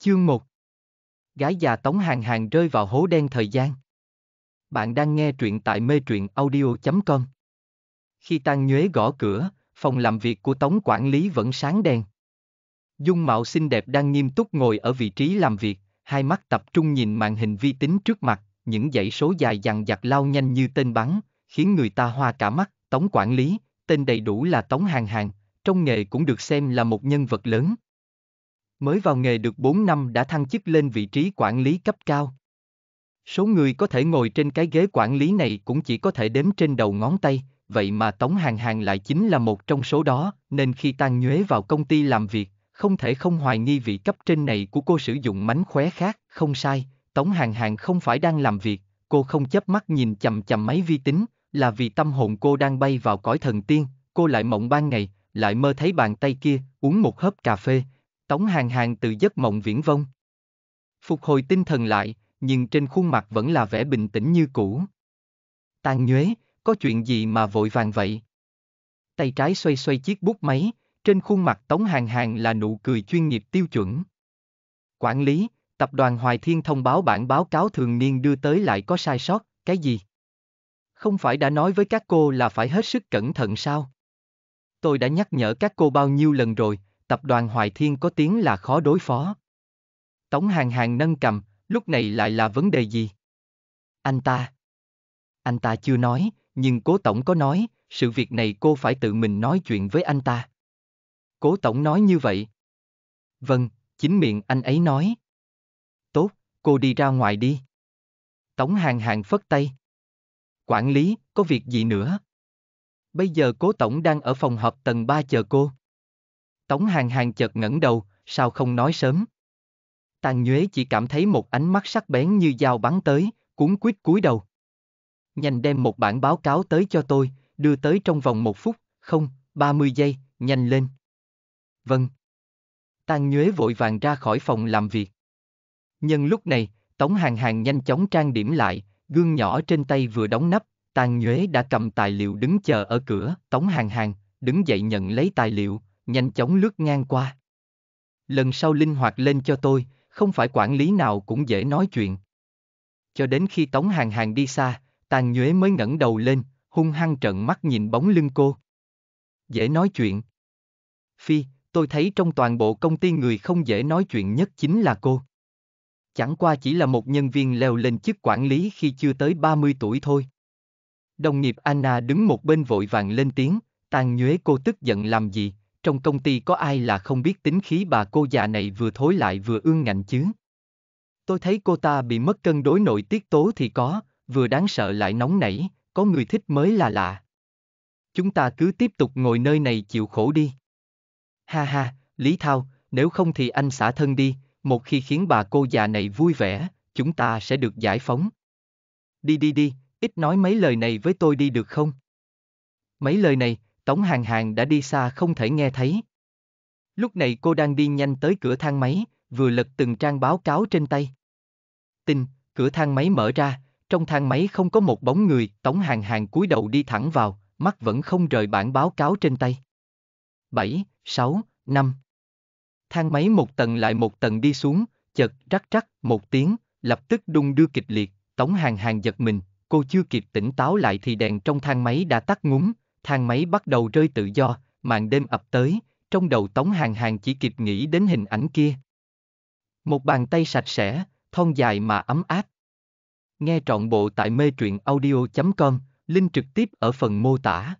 Chương 1 Gái già tống hàng hàng rơi vào hố đen thời gian. Bạn đang nghe truyện tại mê truyện audio.com Khi tan nhuế gõ cửa, phòng làm việc của tống quản lý vẫn sáng đèn. Dung mạo xinh đẹp đang nghiêm túc ngồi ở vị trí làm việc, hai mắt tập trung nhìn màn hình vi tính trước mặt, những dãy số dài dằng dặc lao nhanh như tên bắn, khiến người ta hoa cả mắt, tống quản lý, tên đầy đủ là tống hàng hàng, trong nghề cũng được xem là một nhân vật lớn, Mới vào nghề được 4 năm đã thăng chức lên vị trí quản lý cấp cao. Số người có thể ngồi trên cái ghế quản lý này cũng chỉ có thể đếm trên đầu ngón tay, vậy mà Tống Hàng Hàng lại chính là một trong số đó, nên khi Tang Nhuế vào công ty làm việc, không thể không hoài nghi vị cấp trên này của cô sử dụng mánh khóe khác, không sai, Tống Hàng Hàng không phải đang làm việc, cô không chấp mắt nhìn chầm chầm máy vi tính, là vì tâm hồn cô đang bay vào cõi thần tiên, cô lại mộng ban ngày, lại mơ thấy bàn tay kia, uống một hớp cà phê, Tống Hàng Hàng từ giấc mộng viễn vông. Phục hồi tinh thần lại, nhưng trên khuôn mặt vẫn là vẻ bình tĩnh như cũ. Tàn nhuế, có chuyện gì mà vội vàng vậy? Tay trái xoay xoay chiếc bút máy, trên khuôn mặt Tống Hàng Hàng là nụ cười chuyên nghiệp tiêu chuẩn. Quản lý, tập đoàn Hoài Thiên thông báo bản báo cáo thường niên đưa tới lại có sai sót, cái gì? Không phải đã nói với các cô là phải hết sức cẩn thận sao? Tôi đã nhắc nhở các cô bao nhiêu lần rồi, tập đoàn Hoài Thiên có tiếng là khó đối phó. Tống Hàng Hàng nâng cầm, lúc này lại là vấn đề gì? Anh ta. Anh ta chưa nói, nhưng cố tổng có nói, sự việc này cô phải tự mình nói chuyện với anh ta. Cố tổng nói như vậy. Vâng, chính miệng anh ấy nói. Tốt, cô đi ra ngoài đi. Tống Hàng Hàng phất tay. Quản lý, có việc gì nữa? Bây giờ cố tổng đang ở phòng họp tầng 3 chờ cô. Tống hàng hàng chợt ngẩng đầu, sao không nói sớm. Tàn nhuế chỉ cảm thấy một ánh mắt sắc bén như dao bắn tới, cuốn quýt cúi đầu. Nhanh đem một bản báo cáo tới cho tôi, đưa tới trong vòng một phút, không, 30 giây, nhanh lên. Vâng. Tàn nhuế vội vàng ra khỏi phòng làm việc. Nhân lúc này, Tống hàng hàng nhanh chóng trang điểm lại, gương nhỏ trên tay vừa đóng nắp, Tàn nhuế đã cầm tài liệu đứng chờ ở cửa, Tống hàng hàng, đứng dậy nhận lấy tài liệu, nhanh chóng lướt ngang qua. Lần sau linh hoạt lên cho tôi, không phải quản lý nào cũng dễ nói chuyện. Cho đến khi Tống Hàng Hàng đi xa, Tàn Nhuế mới ngẩng đầu lên, hung hăng trợn mắt nhìn bóng lưng cô. Dễ nói chuyện. Phi, tôi thấy trong toàn bộ công ty người không dễ nói chuyện nhất chính là cô. Chẳng qua chỉ là một nhân viên leo lên chức quản lý khi chưa tới 30 tuổi thôi. Đồng nghiệp Anna đứng một bên vội vàng lên tiếng, Tàn Nhuế cô tức giận làm gì? trong công ty có ai là không biết tính khí bà cô già này vừa thối lại vừa ương ngạnh chứ. Tôi thấy cô ta bị mất cân đối nội tiết tố thì có, vừa đáng sợ lại nóng nảy, có người thích mới là lạ. Chúng ta cứ tiếp tục ngồi nơi này chịu khổ đi. Ha ha, Lý Thao, nếu không thì anh xả thân đi, một khi khiến bà cô già này vui vẻ, chúng ta sẽ được giải phóng. Đi đi đi, ít nói mấy lời này với tôi đi được không? Mấy lời này, Tống Hàng Hàng đã đi xa không thể nghe thấy. Lúc này cô đang đi nhanh tới cửa thang máy, vừa lật từng trang báo cáo trên tay. Tin, cửa thang máy mở ra, trong thang máy không có một bóng người, Tống Hàng Hàng cúi đầu đi thẳng vào, mắt vẫn không rời bản báo cáo trên tay. 7, 6, 5. Thang máy một tầng lại một tầng đi xuống, chật, rắc rắc một tiếng, lập tức đung đưa kịch liệt, Tống Hàng Hàng giật mình, cô chưa kịp tỉnh táo lại thì đèn trong thang máy đã tắt ngúng, thang máy bắt đầu rơi tự do, màn đêm ập tới, trong đầu Tống Hàng Hàng chỉ kịp nghĩ đến hình ảnh kia. Một bàn tay sạch sẽ, thon dài mà ấm áp. Nghe trọn bộ tại mê truyện audio.com, link trực tiếp ở phần mô tả.